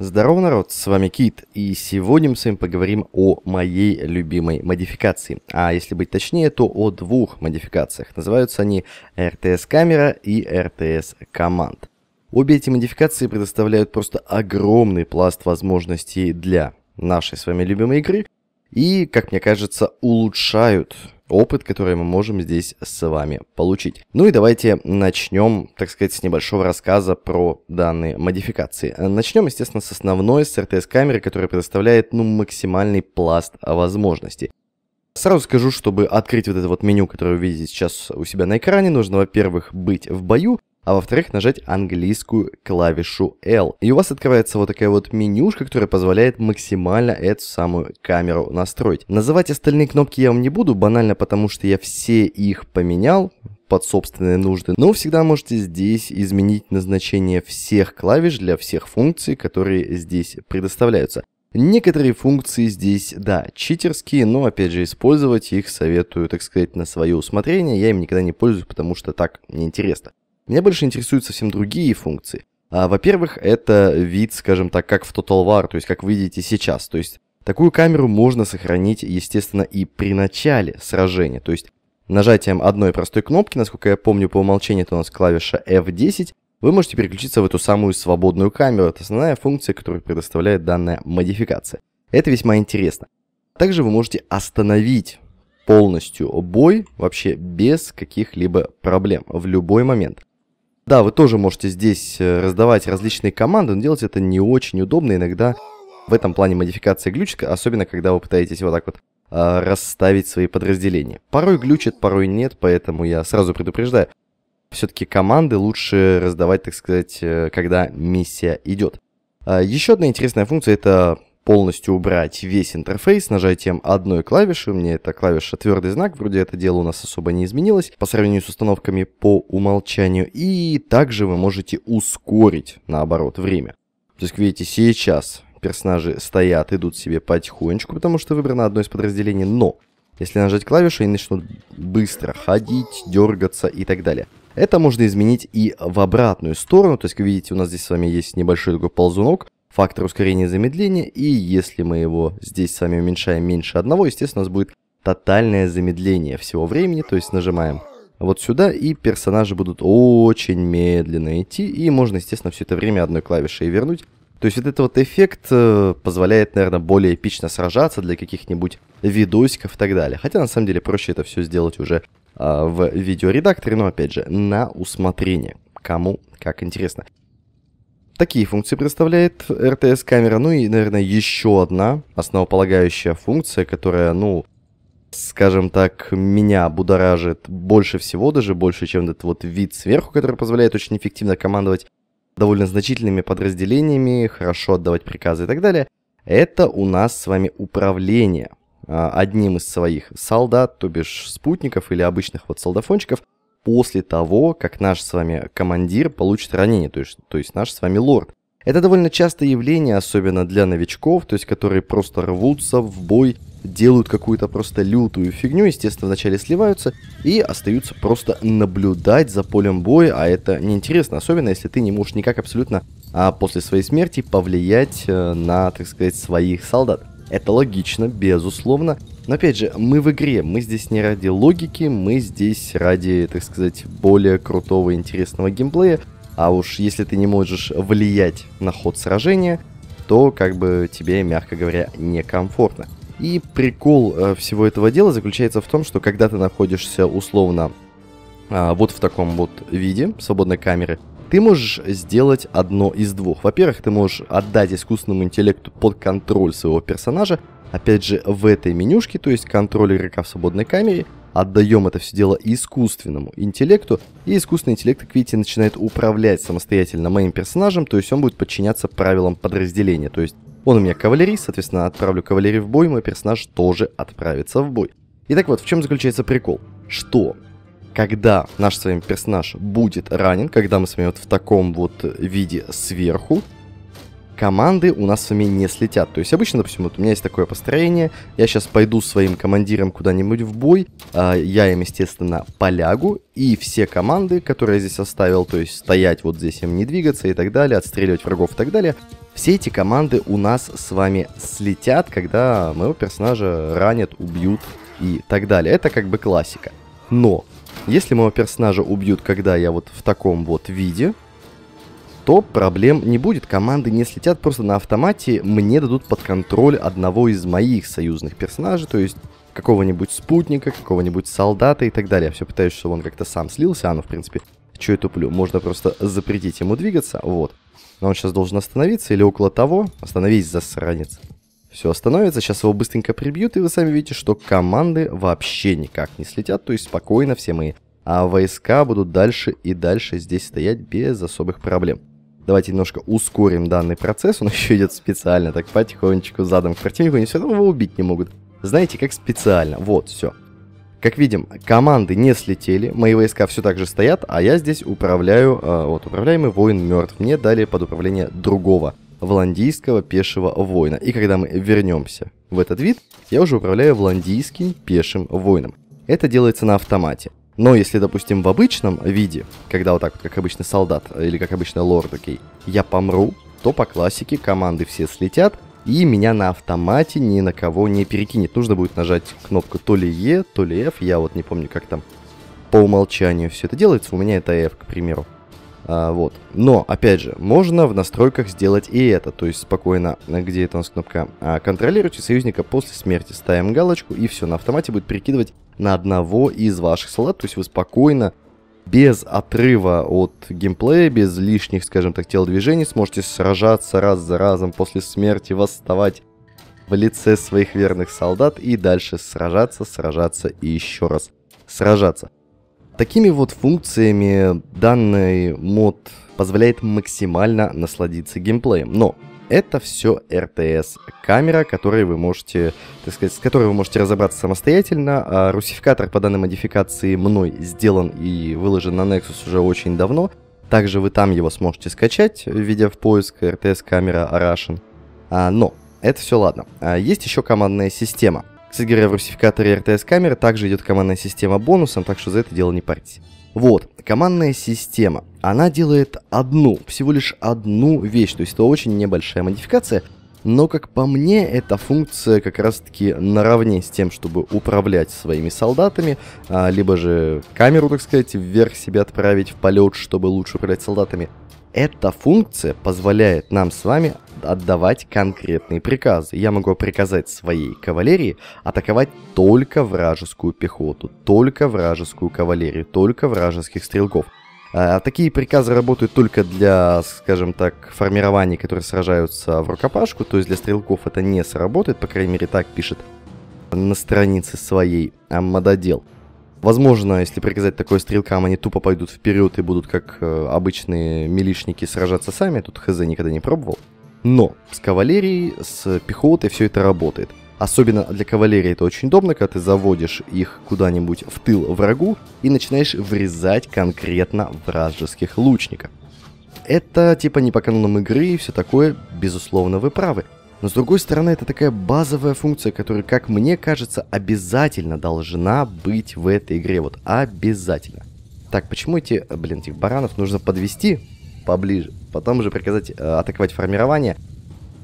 Здорово, народ, с вами Кит, и сегодня мы с вами поговорим о моей любимой модификации. А если быть точнее, то о двух модификациях. Называются они RTS-камера и RTS-команд. Обе эти модификации предоставляют просто огромный пласт возможностей для нашей с вами любимой игры и, как мне кажется, улучшают опыт, который мы можем здесь с вами получить. Ну и давайте начнем, так сказать, с небольшого рассказа про данные модификации. Начнем, естественно, с основной, с RTS-камеры, которая предоставляет, ну, максимальный пласт возможностей. Сразу скажу, чтобы открыть вот это вот меню, которое вы видите сейчас у себя на экране, нужно, во-первых, быть в бою, а во-вторых нажать английскую клавишу L. И у вас открывается вот такая вот менюшка, которая позволяет максимально эту самую камеру настроить. Называть остальные кнопки я вам не буду, банально потому что я все их поменял под собственные нужды, но всегда можете здесь изменить назначение всех клавиш для всех функций, которые здесь предоставляются. Некоторые функции здесь, да, читерские, но, опять же, использовать их советую, так сказать, на свое усмотрение. Я им никогда не пользуюсь, потому что так неинтересно. Меня больше интересуют совсем другие функции. А, во-первых, это вид, скажем так, как в Total War, то есть как вы видите сейчас. То есть такую камеру можно сохранить, естественно, и при начале сражения. То есть нажатием одной простой кнопки, насколько я помню по умолчанию, это у нас клавиша F10, вы можете переключиться в эту самую свободную камеру. Это основная функция, которую предоставляет данная модификация. Это весьма интересно. Также вы можете остановить полностью бой вообще без каких-либо проблем в любой момент. Да, вы тоже можете здесь э, раздавать различные команды, но делать это не очень удобно. Иногда в этом плане модификация глючит, особенно когда вы пытаетесь вот так вот а, расставить свои подразделения. Порой глючит, порой нет, поэтому я сразу предупреждаю. Все-таки команды лучше раздавать, так сказать, э, когда миссия идет. А, Еще одна интересная функция это полностью убрать весь интерфейс нажатием одной клавиши. У меня это клавиша твердый знак, вроде это дело у нас особо не изменилось по сравнению с установками по умолчанию. И также вы можете ускорить, наоборот, время. То есть, как видите, сейчас персонажи стоят, идут себе потихонечку, потому что выбрано одно из подразделений, но если нажать клавишу, они начнут быстро ходить, дергаться и так далее. Это можно изменить и в обратную сторону, то есть, как видите, у нас здесь с вами есть небольшой такой ползунок, фактор ускорения и замедления, и если мы его здесь с вами уменьшаем меньше одного, естественно, у нас будет тотальное замедление всего времени, то есть нажимаем вот сюда, и персонажи будут очень медленно идти, и можно, естественно, все это время одной клавишей вернуть. То есть вот этот вот эффект э, позволяет, наверное, более эпично сражаться для каких-нибудь видосиков и так далее. Хотя, на самом деле, проще это все сделать уже а, в видеоредакторе, но, опять же, на усмотрение, кому как интересно. Такие функции представляет RTS камера Ну и, наверное, еще одна основополагающая функция, которая, ну, скажем так, меня будоражит больше всего, даже больше, чем этот вот вид сверху, который позволяет очень эффективно командовать довольно значительными подразделениями, хорошо отдавать приказы и так далее. Это у нас с вами управление а, одним из своих солдат, то бишь спутников или обычных вот солдафончиков – после того, как наш с вами командир получит ранение, то есть, то есть наш с вами лорд. Это довольно частое явление, особенно для новичков, то есть которые просто рвутся в бой, делают какую-то просто лютую фигню, естественно, вначале сливаются и остаются просто наблюдать за полем боя, а это неинтересно, особенно если ты не можешь никак абсолютно а после своей смерти повлиять э, на, так сказать, своих солдат. Это логично, безусловно. Но опять же, мы в игре, мы здесь не ради логики, мы здесь ради, так сказать, более крутого интересного геймплея. А уж если ты не можешь влиять на ход сражения, то как бы тебе, мягко говоря, некомфортно. И прикол э, всего этого дела заключается в том, что когда ты находишься условно а, вот в таком вот виде свободной камеры, ты можешь сделать одно из двух. Во-первых, ты можешь отдать искусственному интеллекту под контроль своего персонажа. Опять же, в этой менюшке, то есть контроль игрока в свободной камере, отдаем это все дело искусственному интеллекту, и искусственный интеллект, как видите, начинает управлять самостоятельно моим персонажем, то есть он будет подчиняться правилам подразделения, то есть он у меня кавалерист, соответственно, отправлю кавалерию в бой, мой персонаж тоже отправится в бой. Итак, вот в чем заключается прикол, что когда наш с вами персонаж будет ранен, когда мы с вами вот в таком вот виде сверху, команды у нас с вами не слетят. То есть обычно, допустим, вот у меня есть такое построение, я сейчас пойду своим командиром куда-нибудь в бой, э, я им, естественно, полягу, и все команды, которые я здесь оставил, то есть стоять вот здесь им не двигаться и так далее, отстреливать врагов и так далее, все эти команды у нас с вами слетят, когда моего персонажа ранят, убьют и так далее. Это как бы классика. Но если моего персонажа убьют, когда я вот в таком вот виде, то проблем не будет. Команды не слетят просто на автомате, мне дадут под контроль одного из моих союзных персонажей, то есть какого-нибудь спутника, какого-нибудь солдата и так далее. Я все пытаюсь, чтобы он как-то сам слился, а ну, в принципе, что я туплю? Можно просто запретить ему двигаться, вот. Но он сейчас должен остановиться или около того. Остановись, засранец все остановится. Сейчас его быстренько прибьют, и вы сами видите, что команды вообще никак не слетят. То есть спокойно все мои а войска будут дальше и дальше здесь стоять без особых проблем. Давайте немножко ускорим данный процесс. Он еще идет специально, так потихонечку задом к противнику. Они все равно его убить не могут. Знаете, как специально. Вот, все. Как видим, команды не слетели, мои войска все так же стоят, а я здесь управляю, э, вот, управляемый воин мертв. Мне дали под управление другого Вландийского пешего воина. И когда мы вернемся в этот вид, я уже управляю Вландийским пешим воином. Это делается на автомате. Но если, допустим, в обычном виде, когда вот так вот, как обычный солдат э, или как обычный лорд, окей, я помру, то по классике команды все слетят, и меня на автомате ни на кого не перекинет. Нужно будет нажать кнопку то ли Е, то ли F, я вот не помню, как там по умолчанию все это делается, у меня это F, к примеру. А, вот. Но, опять же, можно в настройках сделать и это. То есть спокойно, где это у нас кнопка? А, контролируйте союзника после смерти. Ставим галочку и все. На автомате будет перекидывать на одного из ваших солдат. То есть вы спокойно, без отрыва от геймплея, без лишних, скажем так, телодвижений, сможете сражаться раз за разом после смерти, восставать в лице своих верных солдат и дальше сражаться, сражаться и еще раз сражаться. Такими вот функциями данный мод позволяет максимально насладиться геймплеем. Но это все RTS камера, которой вы можете, так сказать, с которой вы можете разобраться самостоятельно. А русификатор по данной модификации мной сделан и выложен на Nexus уже очень давно. Также вы там его сможете скачать, введя в поиск RTS камера Russian. А, но это все ладно. А есть еще командная система. Кстати говоря, в русификаторе RTS-камеры также идет командная система бонусом, так что за это дело не парьтесь. Вот, командная система. Она делает одну, всего лишь одну вещь, то есть это очень небольшая модификация, но, как по мне, эта функция как раз-таки наравне с тем, чтобы управлять своими солдатами, а, либо же камеру, так сказать, вверх себя отправить в полет, чтобы лучше управлять солдатами. Эта функция позволяет нам с вами отдавать конкретные приказы. Я могу приказать своей кавалерии атаковать только вражескую пехоту, только вражескую кавалерию, только вражеских стрелков. А, а такие приказы работают только для, скажем так, формирований, которые сражаются в рукопашку, то есть для стрелков это не сработает, по крайней мере так пишет на странице своей мододел. Возможно, если приказать такое стрелкам, они тупо пойдут вперед и будут как э, обычные милишники сражаться сами. Тут ХЗ никогда не пробовал. Но с кавалерией, с пехотой все это работает. Особенно для кавалерии это очень удобно, когда ты заводишь их куда-нибудь в тыл врагу и начинаешь врезать конкретно вражеских лучников. Это типа не по канонам игры и все такое, безусловно, вы правы. Но с другой стороны, это такая базовая функция, которая, как мне кажется, обязательно должна быть в этой игре. Вот обязательно. Так, почему эти, блин, этих баранов нужно подвести? поближе. Потом уже приказать э, атаковать формирование.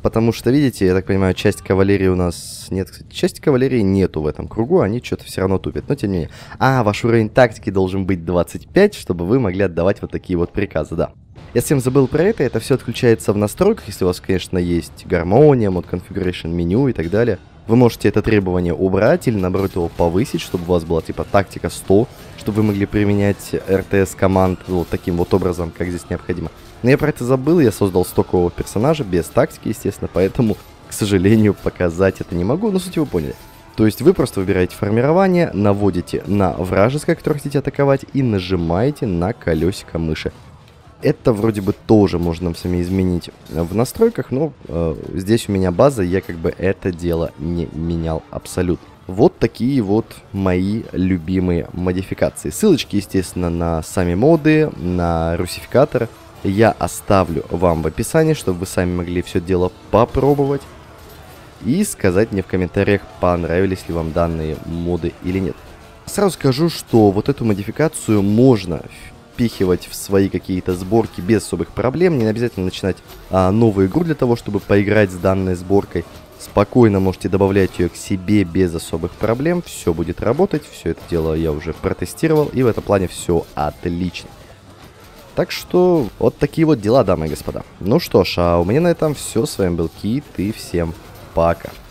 Потому что, видите, я так понимаю, часть кавалерии у нас нет. Кстати, часть кавалерии нету в этом кругу, они что-то все равно тупят, но тем не менее. А, ваш уровень тактики должен быть 25, чтобы вы могли отдавать вот такие вот приказы, да. Я совсем забыл про это, это все отключается в настройках, если у вас, конечно, есть гармония, мод configuration меню и так далее. Вы можете это требование убрать или, наоборот, его повысить, чтобы у вас была, типа, тактика 100, чтобы вы могли применять РТС команд вот таким вот образом, как здесь необходимо. Но я про это забыл, я создал стокового персонажа, без тактики, естественно, поэтому, к сожалению, показать это не могу, но суть вы поняли. То есть вы просто выбираете формирование, наводите на вражеское, которое хотите атаковать, и нажимаете на колесико мыши. Это вроде бы тоже можно сами изменить э, в настройках, но э, здесь у меня база, я как бы это дело не менял абсолютно. Вот такие вот мои любимые модификации. Ссылочки, естественно, на сами моды, на русификатор я оставлю вам в описании, чтобы вы сами могли все дело попробовать и сказать мне в комментариях, понравились ли вам данные моды или нет. Сразу скажу, что вот эту модификацию можно впихивать в свои какие-то сборки без особых проблем. Не обязательно начинать а, новую игру для того, чтобы поиграть с данной сборкой. Спокойно можете добавлять ее к себе без особых проблем. Все будет работать. Все это дело я уже протестировал. И в этом плане все отлично. Так что вот такие вот дела, дамы и господа. Ну что ж, а у меня на этом все. С вами был Кит и всем пока.